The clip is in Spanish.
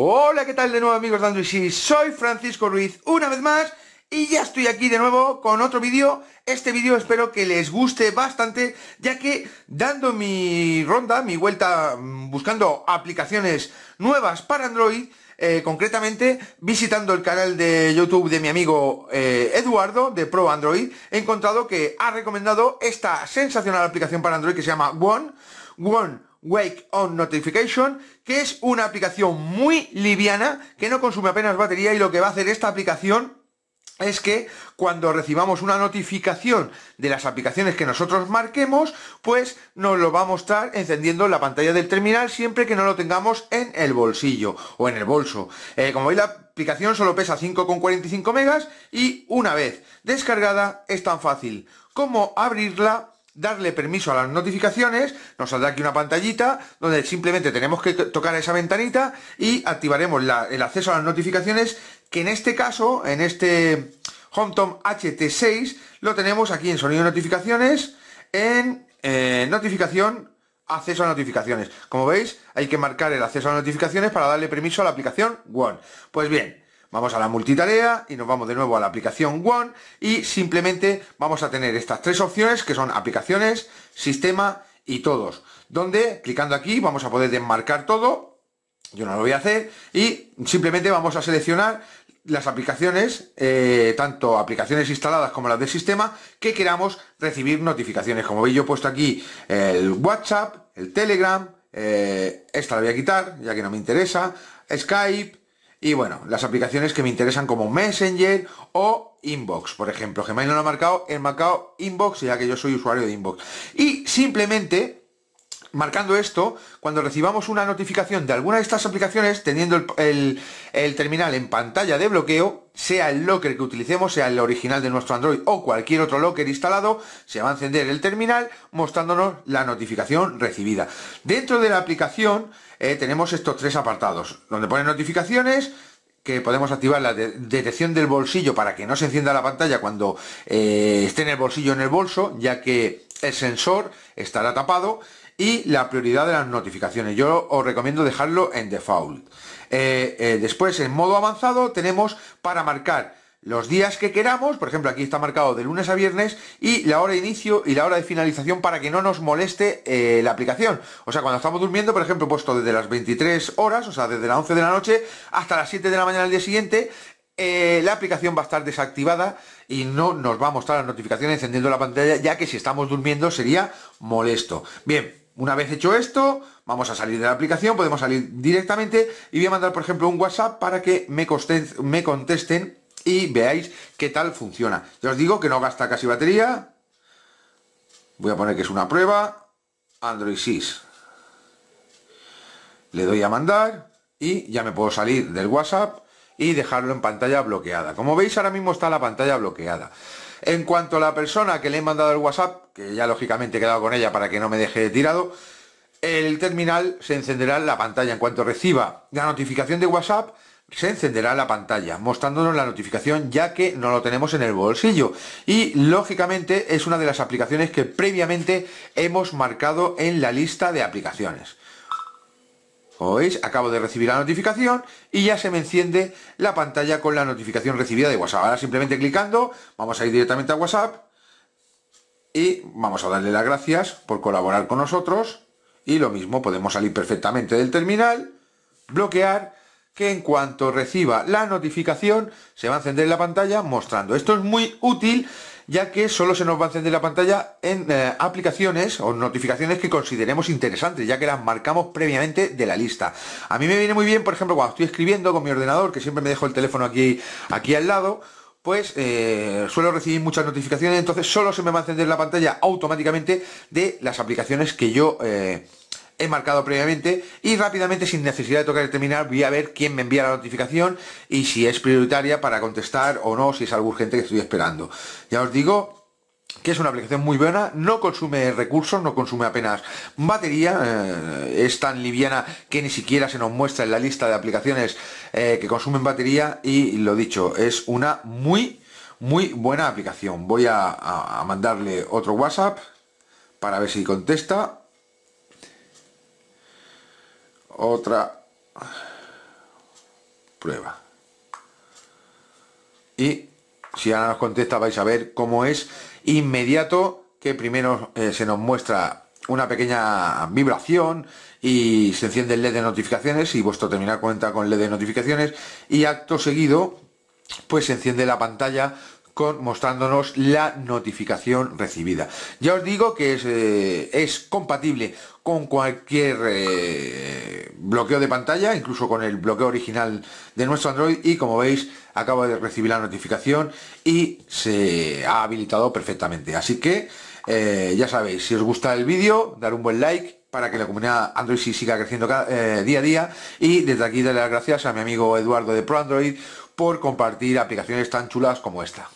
Hola, ¿qué tal de nuevo amigos de Android? Soy Francisco Ruiz una vez más y ya estoy aquí de nuevo con otro vídeo. Este vídeo espero que les guste bastante, ya que dando mi ronda, mi vuelta mm, buscando aplicaciones nuevas para Android, eh, concretamente visitando el canal de YouTube de mi amigo eh, Eduardo de Pro Android, he encontrado que ha recomendado esta sensacional aplicación para Android que se llama One. One Wake On Notification, que es una aplicación muy liviana, que no consume apenas batería y lo que va a hacer esta aplicación es que cuando recibamos una notificación de las aplicaciones que nosotros marquemos, pues nos lo va a mostrar encendiendo la pantalla del terminal siempre que no lo tengamos en el bolsillo o en el bolso. Eh, como veis la aplicación solo pesa 5,45 megas y una vez descargada es tan fácil como abrirla darle permiso a las notificaciones, nos saldrá aquí una pantallita donde simplemente tenemos que tocar esa ventanita y activaremos el acceso a las notificaciones que en este caso, en este HomeTom HT6, lo tenemos aquí en sonido de notificaciones, en eh, notificación, acceso a notificaciones. Como veis, hay que marcar el acceso a notificaciones para darle permiso a la aplicación One. Pues bien, Vamos a la multitarea y nos vamos de nuevo a la aplicación One y simplemente vamos a tener estas tres opciones que son aplicaciones, sistema y todos, donde clicando aquí vamos a poder desmarcar todo, yo no lo voy a hacer, y simplemente vamos a seleccionar las aplicaciones, eh, tanto aplicaciones instaladas como las del sistema, que queramos recibir notificaciones. Como veis, yo he puesto aquí el WhatsApp, el Telegram, eh, esta la voy a quitar, ya que no me interesa, Skype, y bueno, las aplicaciones que me interesan como Messenger o Inbox. Por ejemplo, Gmail no lo ha marcado, he marcado Inbox, ya que yo soy usuario de Inbox. Y simplemente marcando esto, cuando recibamos una notificación de alguna de estas aplicaciones, teniendo el, terminal en pantalla de bloqueo, sea el locker que utilicemos, sea el original de nuestro Android o cualquier otro locker instalado, se va a encender el terminal mostrándonos la notificación recibida. Dentro de la aplicación eh, tenemos estos tres apartados, donde pone notificaciones, que podemos activar la detección del bolsillo para que no se encienda la pantalla cuando eh, esté en el bolsillo en el bolso, ya que el sensor estará tapado y la prioridad de las notificaciones. Yo os recomiendo dejarlo en default. Eh, eh, después, en modo avanzado, tenemos para marcar los días que queramos, por ejemplo aquí está marcado de lunes a viernes, y la hora de inicio y la hora de finalización para que no nos moleste eh, la aplicación. O sea, cuando estamos durmiendo, por ejemplo, puesto desde las 23 horas, o sea, desde las 11 de la noche hasta las 7 de la mañana del día siguiente, la aplicación va a estar desactivada y no nos va a mostrar las notificaciones encendiendo la pantalla, ya que si estamos durmiendo sería molesto. Bien, una vez hecho esto, vamos a salir de la aplicación, podemos salir directamente y voy a mandar, por ejemplo, un WhatsApp para que me, contesten y veáis qué tal funciona. Ya os digo que no gasta casi batería. Voy a poner que es una prueba. Android 6. Le doy a mandar y ya me puedo salir del WhatsApp y dejarlo en pantalla bloqueada. Como veis ahora mismo está la pantalla bloqueada. En cuanto a la persona que le he mandado el WhatsApp, que ya lógicamente he quedado con ella para que no me deje tirado, el terminal se encenderá en la pantalla. En cuanto reciba la notificación de WhatsApp, se encenderá la pantalla, mostrándonos la notificación ya que no lo tenemos en el bolsillo. Y lógicamente es una de las aplicaciones que previamente hemos marcado en la lista de aplicaciones veis Acabo de recibir la notificación y ya se me enciende la pantalla con la notificación recibida de WhatsApp. Ahora simplemente clicando, vamos a ir directamente a WhatsApp y vamos a darle las gracias por colaborar con nosotros. Y lo mismo, podemos salir perfectamente del terminal, bloquear que en cuanto reciba la notificación se va a encender la pantalla mostrando. Esto es muy útil ya que solo se nos va a encender la pantalla en eh, aplicaciones o notificaciones que consideremos interesantes, ya que las marcamos previamente de la lista. A mí me viene muy bien, por ejemplo, cuando estoy escribiendo con mi ordenador, que siempre me dejo el teléfono aquí, aquí al lado, pues eh, suelo recibir muchas notificaciones, entonces solo se me va a encender la pantalla automáticamente de las aplicaciones que yo... Eh, he marcado previamente y rápidamente sin necesidad de tocar el terminal voy a ver quién me envía la notificación y si es prioritaria para contestar o no, si es algo urgente que estoy esperando. Ya os digo, que es una aplicación muy buena, no consume recursos, no consume apenas batería, eh, es tan liviana que ni siquiera se nos muestra en la lista de aplicaciones eh, que consumen batería y lo dicho, es una muy, muy buena aplicación. Voy a mandarle otro WhatsApp para ver si contesta otra prueba. Y si ahora nos contesta vais a ver cómo es inmediato que primero eh, se nos muestra una pequeña vibración y se enciende el LED de notificaciones y vuestro terminal cuenta con LED de notificaciones y acto seguido pues se enciende la pantalla con, mostrándonos la notificación recibida. Ya os digo que es, eh, compatible con cualquier eh, bloqueo de pantalla, incluso con el bloqueo original de nuestro Android y como veis acabo de recibir la notificación y se ha habilitado perfectamente. Así que eh, ya sabéis, si os gusta el vídeo, dar un buen like para que la comunidad Android sí siga creciendo eh, día a día y desde aquí darle las gracias a mi amigo Eduardo de ProAndroid por compartir aplicaciones tan chulas como esta.